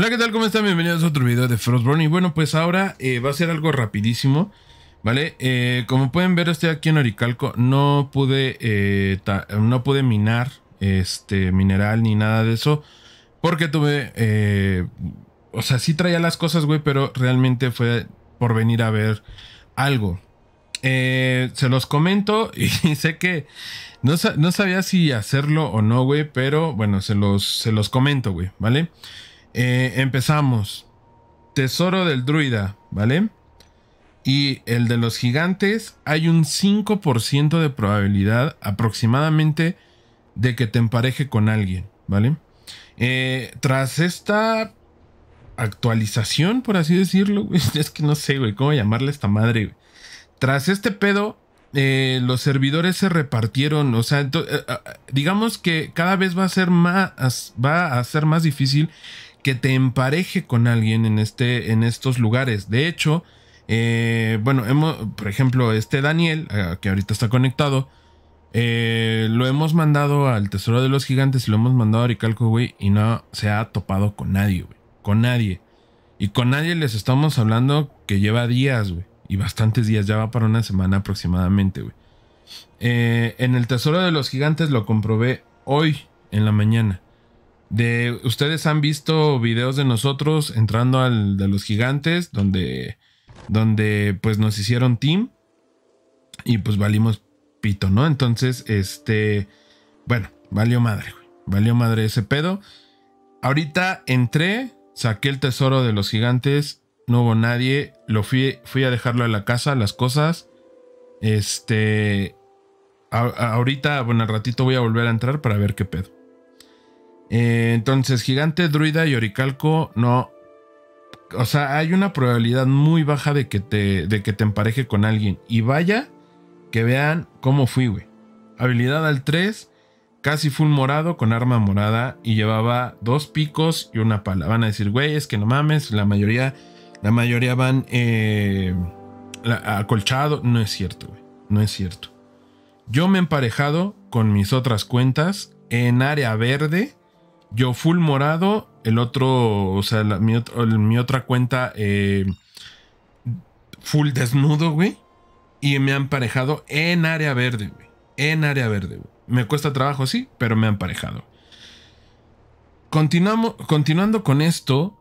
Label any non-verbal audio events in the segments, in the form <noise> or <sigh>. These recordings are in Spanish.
Hola, ¿qué tal? ¿Cómo están? Bienvenidos a otro video de Frostborn. Y bueno, pues ahora eh, va a ser algo rapidísimo, ¿vale? Eh, como pueden ver, estoy aquí en Oricalco. No pude, eh, no pude minar este mineral ni nada de eso. Porque tuve... o sea, sí traía las cosas, güey, pero realmente fue por venir a ver algo. se los comento y <laughs> sé que no, sabía si hacerlo o no, güey, pero bueno, se los, se los comento, güey, ¿vale? Eh, empezamos. Tesoro del druida, ¿vale? Y el de los gigantes hay un 5% de probabilidad aproximadamente de que te empareje con alguien, ¿vale? Eh, tras esta actualización, por así decirlo, <laughs> es que no sé, güey, cómo llamarle esta madre, Tras este pedo, eh, los servidores se repartieron, o sea, digamos que cada vez va a ser más, va a ser más difícil que te empareje con alguien en, este, en estos lugares. De hecho, eh, bueno, hemos, por ejemplo, este Daniel, eh, que ahorita está conectado, eh, lo hemos mandado al Tesoro de los Gigantes y lo hemos mandado a Ricalco, y no se ha topado con nadie, Con nadie. Y con nadie les estamos hablando que lleva días, güey. Y bastantes días, ya va para una semana aproximadamente, güey. en el Tesoro de los Gigantes lo comprobé hoy en la mañana. De ustedes han visto videos de nosotros entrando al de los gigantes, donde, donde pues nos hicieron team y pues valimos pito, ¿no? Entonces, este, bueno, valió madre, Valió madre ese pedo. Ahorita entré, saqué el tesoro de los gigantes, no hubo nadie, lo fui, fui a dejarlo a la casa, las cosas. Este, ahorita, bueno, al ratito voy a volver a entrar para ver qué pedo. Eh, entonces, gigante, druida y oricalco no. O sea, hay una probabilidad muy baja de que te, de que te empareje con alguien. Y vaya que vean cómo fui, güey. Habilidad al 3, casi full morado con arma morada y llevaba dos picos y una pala. Van a decir, güey, es que no mames, la mayoría, la mayoría van eh, acolchado. No es cierto, güey. No es cierto. Yo me he emparejado con mis otras cuentas en área verde yo full morado, el otro, o sea, mi, otra cuenta eh, full desnudo, güey. Y me han parejado en área verde, güey. En área verde, güey. Me cuesta trabajo, sí, pero me han parejado. Continuamos, continuando con esto,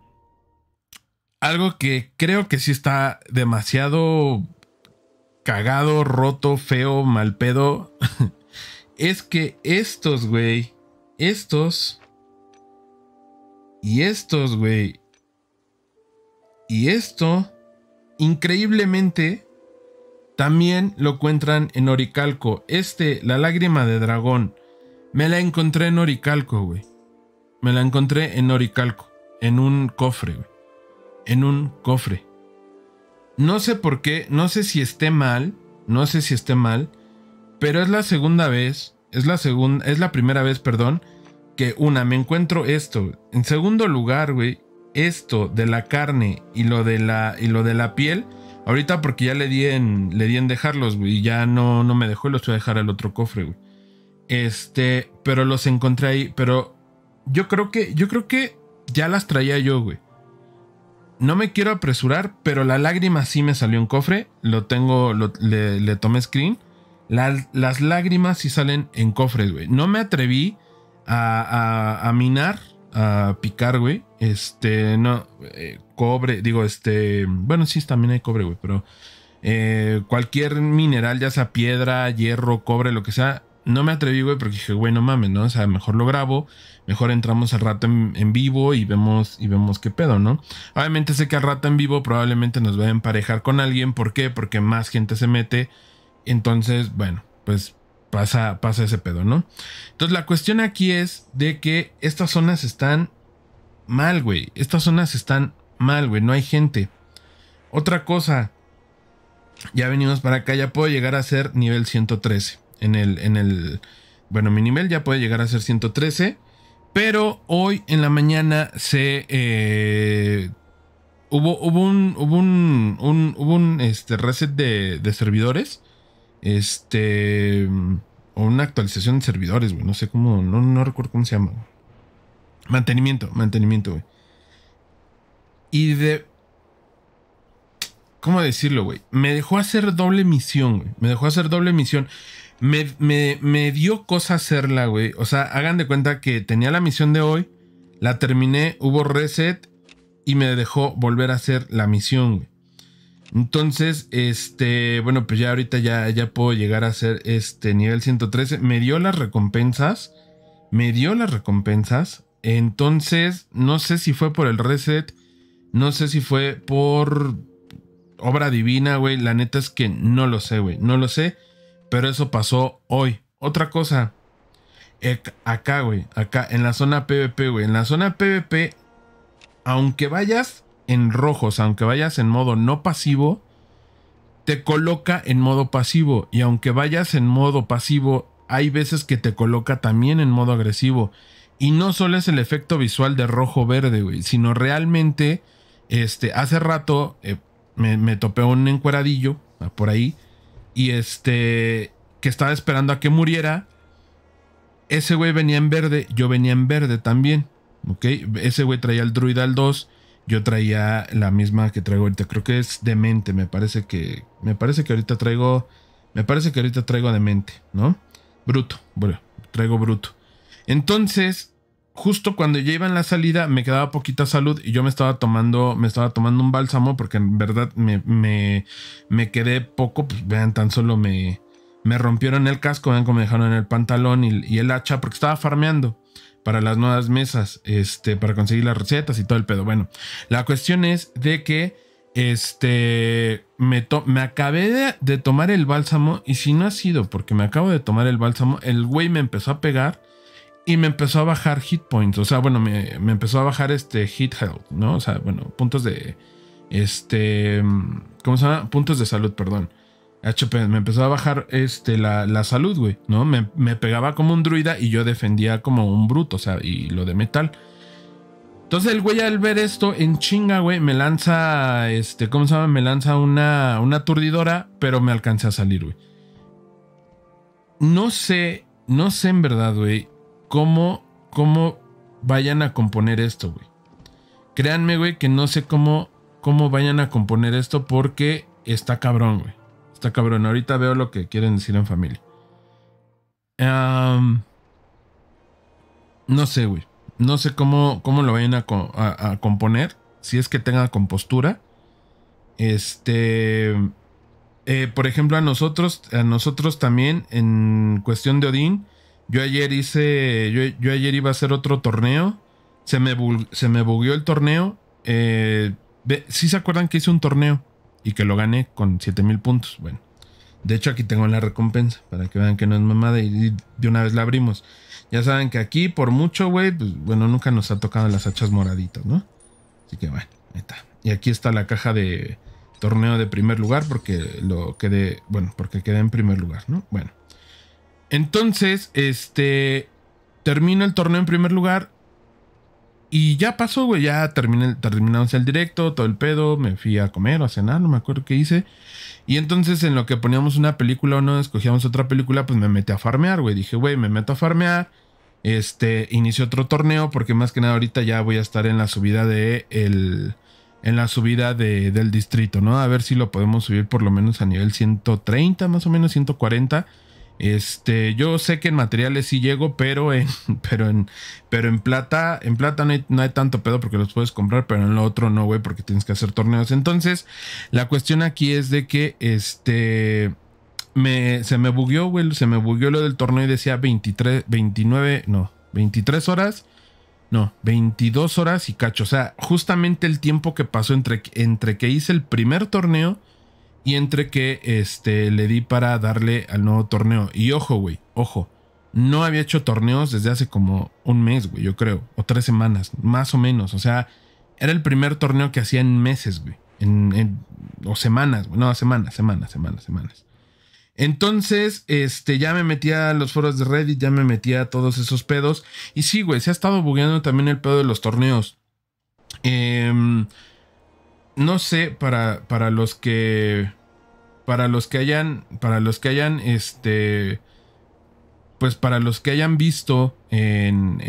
algo que creo que sí está demasiado cagado, roto, feo, mal pedo, <laughs> es que estos, güey, estos y estos, güey. Y esto, increíblemente, también lo encuentran en Oricalco. Este, la lágrima de dragón. Me la encontré en Oricalco, güey. Me la encontré en Oricalco. En un cofre, güey. En un cofre. No sé por qué, no sé si esté mal, no sé si esté mal, pero es la segunda vez, es la segunda, es la primera vez, perdón, que una, me encuentro esto. En segundo lugar, güey, esto de la carne y lo de la, lo de la piel. Ahorita porque ya le di en, le dejarlos, güey. Ya no, no me dejó y los voy a dejar al otro cofre, güey. Este, pero los encontré ahí. Pero yo creo que, yo creo que ya las traía yo, güey. No me quiero apresurar, pero la lágrima sí me salió en cofre. Lo tengo, le, tomé screen. las lágrimas sí salen en cofres, güey. No me atreví a, minar, a picar, güey. Este, no, eh, cobre, digo, este, bueno, sí, también hay cobre, güey, pero eh, cualquier mineral, ya sea piedra, hierro, cobre, lo que sea, no me atreví, güey, porque dije, güey, no mames, ¿no? O sea, mejor lo grabo, mejor entramos al rato en, vivo y vemos, y vemos qué pedo, ¿no? Obviamente sé que al rato en vivo probablemente nos va a emparejar con alguien, ¿por qué? Porque más gente se mete. Entonces, bueno, pues pasa, pasa ese pedo, ¿no? Entonces la cuestión aquí es de que estas zonas están mal, güey. Estas zonas están mal, güey. No hay gente. Otra cosa, ya venimos para acá, ya puedo llegar a ser nivel 113. En el, en el, bueno, mi nivel ya puede llegar a ser 113. Pero hoy en la mañana se... Eh, hubo, hubo un, hubo un, hubo un este, reset de, de servidores este. O una actualización de servidores, güey. No sé cómo. No, recuerdo cómo se llama. Mantenimiento, mantenimiento, güey. Y de. ¿Cómo decirlo, güey? Me dejó hacer doble misión, güey. Me dejó hacer doble misión. Me, me dio cosa hacerla, güey. O sea, hagan de cuenta que tenía la misión de hoy. La terminé, hubo reset. Y me dejó volver a hacer la misión, güey. Entonces, este, bueno, pues ya ahorita ya, ya puedo llegar a ser este nivel 113. Me dio las recompensas. Me dio las recompensas. Entonces, no sé si fue por el reset. No sé si fue por obra divina, güey. La neta es que no lo sé, güey. No lo sé. Pero eso pasó hoy. Otra cosa. acá, güey. Acá, en la zona PvP, güey. En la zona PvP, aunque vayas en rojos, aunque vayas en modo no pasivo, te coloca en modo pasivo. Y aunque vayas en modo pasivo, hay veces que te coloca también en modo agresivo. Y no solo es el efecto visual de rojo-verde, sino realmente, este, hace rato eh, me, topé un encueradillo ah, por ahí. Y este, que estaba esperando a que muriera. Ese güey venía en verde, yo venía en verde también. ¿Ok? Ese güey traía el druida al 2 yo traía la misma que traigo ahorita. Creo que es demente, me parece que. Me parece que ahorita traigo. Me parece que ahorita traigo demente, ¿no? Bruto, bueno, traigo bruto. Entonces, justo cuando ya iba en la salida, me quedaba poquita salud y yo me estaba tomando, me estaba tomando un bálsamo porque en verdad me, me, me quedé poco. Pues vean, tan solo me, me rompieron el casco, vean cómo me dejaron el pantalón y, el hacha, porque estaba farmeando para las nuevas mesas, este, para conseguir las recetas y todo el pedo. Bueno, la cuestión es de que, este, me, me acabé de, tomar el bálsamo y si no ha sido porque me acabo de tomar el bálsamo, el güey me empezó a pegar y me empezó a bajar hit points. O sea, bueno, me, empezó a bajar este hit health, ¿no? O sea, bueno, puntos de. Este. ¿Cómo se llama? Puntos de salud, perdón me empezó a bajar este, la, la salud, güey, ¿no? Me, pegaba como un druida y yo defendía como un bruto, o sea, y lo de metal. Entonces el güey al ver esto en chinga, güey, me lanza, este, ¿cómo se llama? Me lanza una, una aturdidora, pero me alcancé a salir, güey. No sé, no sé en verdad, güey, cómo, cómo vayan a componer esto, güey. Créanme, güey, que no sé cómo, cómo vayan a componer esto porque está cabrón, güey. Está cabrón. Ahorita veo lo que quieren decir en familia. no sé, güey. No sé cómo, cómo lo vayan a, componer. Si es que tenga compostura. Este. Eh, por ejemplo, a nosotros, a nosotros también, en cuestión de Odín. Yo ayer hice. Yo, ayer iba a hacer otro torneo. Se me, se me bugueó el torneo. Eh, ¿Sí se acuerdan que hice un torneo? y que lo gane con 7000 puntos. Bueno, de hecho aquí tengo la recompensa para que vean que no es mamada y de una vez la abrimos. Ya saben que aquí por mucho, güey, pues, bueno, nunca nos ha tocado las hachas moraditas, ¿no? Así que bueno, está. Y aquí está la caja de torneo de primer lugar porque lo quedé, bueno, porque quedé en primer lugar, ¿no? Bueno. Entonces, este termino el torneo en primer lugar y ya pasó, güey, ya terminé, terminamos el directo, todo el pedo, me fui a comer o a cenar, no me acuerdo qué hice. Y entonces en lo que poníamos una película o no, escogíamos otra película, pues me metí a farmear, güey. Dije, güey, me meto a farmear. Este, inició otro torneo porque más que nada ahorita ya voy a estar en la subida de el, en la subida del distrito, ¿no? A ver si lo podemos subir por lo menos a nivel 130, más o menos 140. Este, yo sé que en materiales sí llego, pero en, <laughs> pero en, pero en plata, en plata no hay, tanto pedo porque los puedes comprar, pero en lo otro no, güey, porque tienes que hacer torneos. Entonces, la cuestión aquí es de que, este, me, se me bugueó, güey, se me bugueó lo del torneo y decía 23, 29, no, 23 horas, no, 22 horas y cacho. O sea, justamente el tiempo que pasó entre, entre que hice el primer torneo y entre que este, le di para darle al nuevo torneo. Y ojo, güey, ojo. No había hecho torneos desde hace como un mes, güey, yo creo. O tres semanas, más o menos. O sea, era el primer torneo que hacía en meses, güey. En, o semanas, güey. No, semanas, semanas, semanas, semanas. Entonces, este, ya me metía a los foros de Reddit, ya me metía a todos esos pedos. Y sí, güey, se ha estado bugueando también el pedo de los torneos. Em, no sé, para, para los que para los que hayan, para los que hayan, este, pues para los que hayan visto en,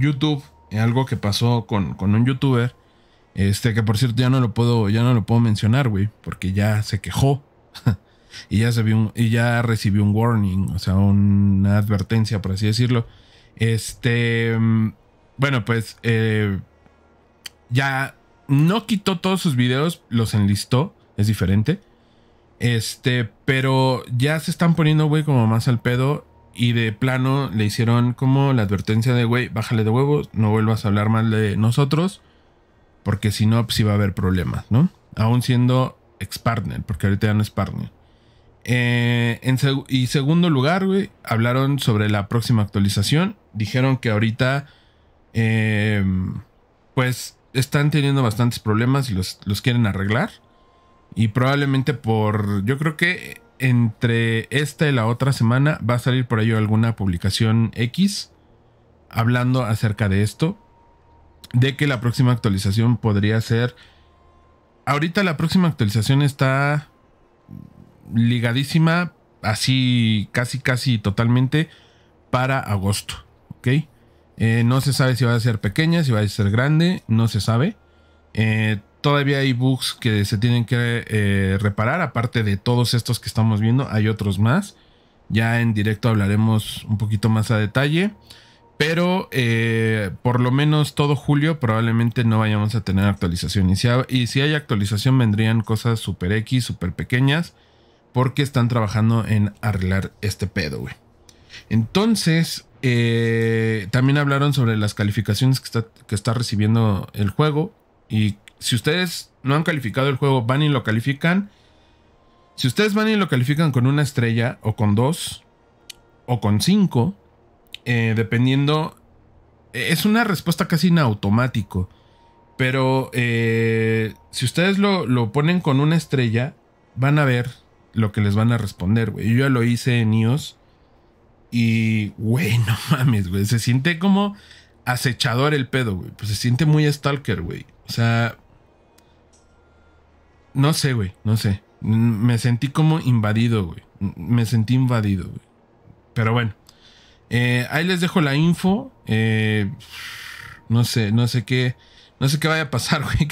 YouTube algo que pasó con, un youtuber, este, que por cierto ya no lo puedo, ya no lo puedo mencionar, güey, porque ya se quejó <laughs> y ya se y ya recibió un warning, o sea, una advertencia, por así decirlo. Este, bueno, pues eh, ya no quitó todos sus videos, los enlistó es diferente. Este, pero ya se están poniendo, güey, como más al pedo. Y de plano le hicieron como la advertencia de, güey, bájale de huevos, no vuelvas a hablar mal de nosotros. Porque si no, pues, sí va a haber problemas, ¿no? Aún siendo ex-partner, porque ahorita ya no es partner. Eh, en y segundo lugar, güey, hablaron sobre la próxima actualización. Dijeron que ahorita, eh, pues, están teniendo bastantes problemas y los quieren arreglar. Y probablemente por, yo creo que entre esta y la otra semana va a salir por ahí alguna publicación X hablando acerca de esto. De que la próxima actualización podría ser... Ahorita la próxima actualización está ligadísima, así casi casi totalmente, para agosto. ¿Ok? Eh, no se sabe si va a ser pequeña, si va a ser grande, no se sabe. Eh, Todavía hay bugs que se tienen que eh, reparar, aparte de todos estos que estamos viendo, hay otros más. Ya en directo hablaremos un poquito más a detalle. Pero eh, por lo menos todo julio probablemente no vayamos a tener actualización. Y si, y si hay actualización vendrían cosas super X, super pequeñas. Porque están trabajando en arreglar este pedo, güey. Entonces, eh, también hablaron sobre las calificaciones que está, que está recibiendo el juego. Y si ustedes no han calificado el juego, van y lo califican. Si ustedes van y lo califican con una estrella, o con dos, o con cinco, eh, dependiendo. Eh, es una respuesta casi inautomática. Pero eh, si ustedes lo, ponen con una estrella, van a ver lo que les van a responder, güey. Yo ya lo hice en iOS. Y, güey, no mames, güey. Se siente como acechador el pedo, güey. Pues se siente muy stalker, güey. O sea, no sé, güey, no sé. Me sentí como invadido, güey. Me sentí invadido, güey. Pero bueno. Eh, ahí les dejo la info. Eh, no sé, no sé qué. No sé qué vaya a pasar, <laughs> güey.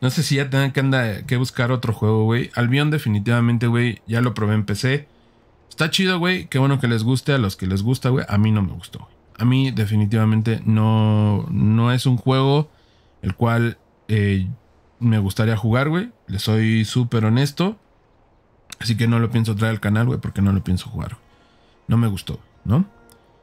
No sé si ya tengan que, andar, que buscar otro juego, güey. Albion definitivamente, güey. Ya lo probé en PC. Está chido, güey. Qué bueno que les guste a los que les gusta, güey. A mí no me gustó, güey. A mí definitivamente no, no es un juego el cual eh, me gustaría jugar, güey. Le soy súper honesto. Así que no lo pienso traer al canal, güey, porque no lo pienso jugar. No me gustó, ¿no?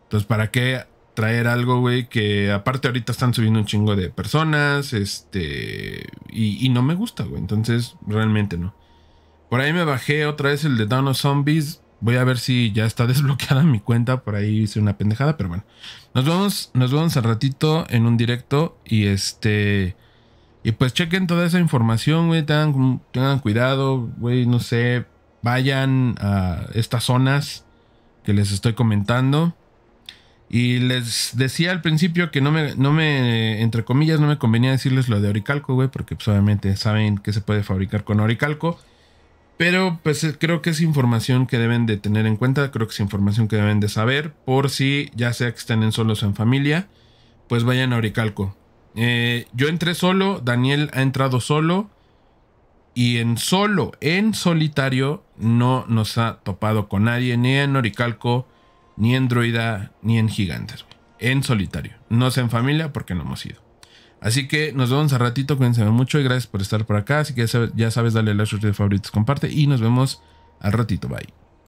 Entonces, ¿para qué traer algo, güey? Que aparte ahorita están subiendo un chingo de personas, este... Y, no me gusta, güey. Entonces, realmente no. Por ahí me bajé otra vez el de Dawn Zombies. Voy a ver si ya está <laughs> desbloqueada mi cuenta. Por ahí hice una pendejada, pero bueno. Nos vemos, nos vemos al ratito en un directo y este... Y pues chequen toda esa información, güey. Tengan, cuidado, güey. No sé. Vayan a estas zonas que les estoy comentando. Y les decía al principio que no me, no me, entre comillas, no me convenía decirles lo de oricalco, güey, porque pues, obviamente saben que se puede fabricar con oricalco. Pero pues eh, creo que es información que deben de tener en cuenta, creo que es información que deben de saber, por si ya sea que estén en solos en familia, pues vayan a oricalco. Eh, yo entré solo, Daniel ha entrado solo. Y en solo, en solitario, no nos ha topado con nadie, ni en Oricalco, ni en Droida, ni en Gigantes. En solitario. No sé en familia porque no hemos ido. Así que nos vemos a ratito, cuídense mucho y gracias por estar por acá. Así que ya sabes, dale like, de favoritos, comparte y nos vemos al ratito. Bye.